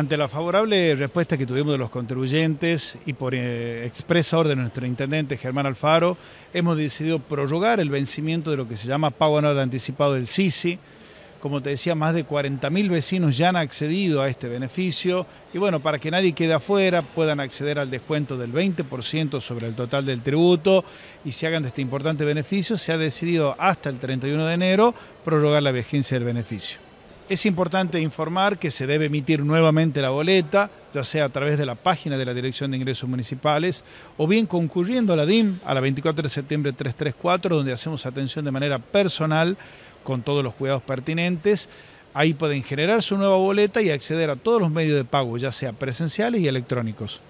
Ante la favorable respuesta que tuvimos de los contribuyentes y por eh, expresa orden de nuestro intendente Germán Alfaro, hemos decidido prorrogar el vencimiento de lo que se llama pago anual anticipado del SISI. Como te decía, más de 40.000 vecinos ya han accedido a este beneficio y bueno, para que nadie quede afuera, puedan acceder al descuento del 20% sobre el total del tributo y se hagan de este importante beneficio, se ha decidido hasta el 31 de enero prorrogar la vigencia del beneficio. Es importante informar que se debe emitir nuevamente la boleta, ya sea a través de la página de la Dirección de Ingresos Municipales o bien concurriendo a la DIM a la 24 de septiembre 334, donde hacemos atención de manera personal con todos los cuidados pertinentes. Ahí pueden generar su nueva boleta y acceder a todos los medios de pago, ya sea presenciales y electrónicos.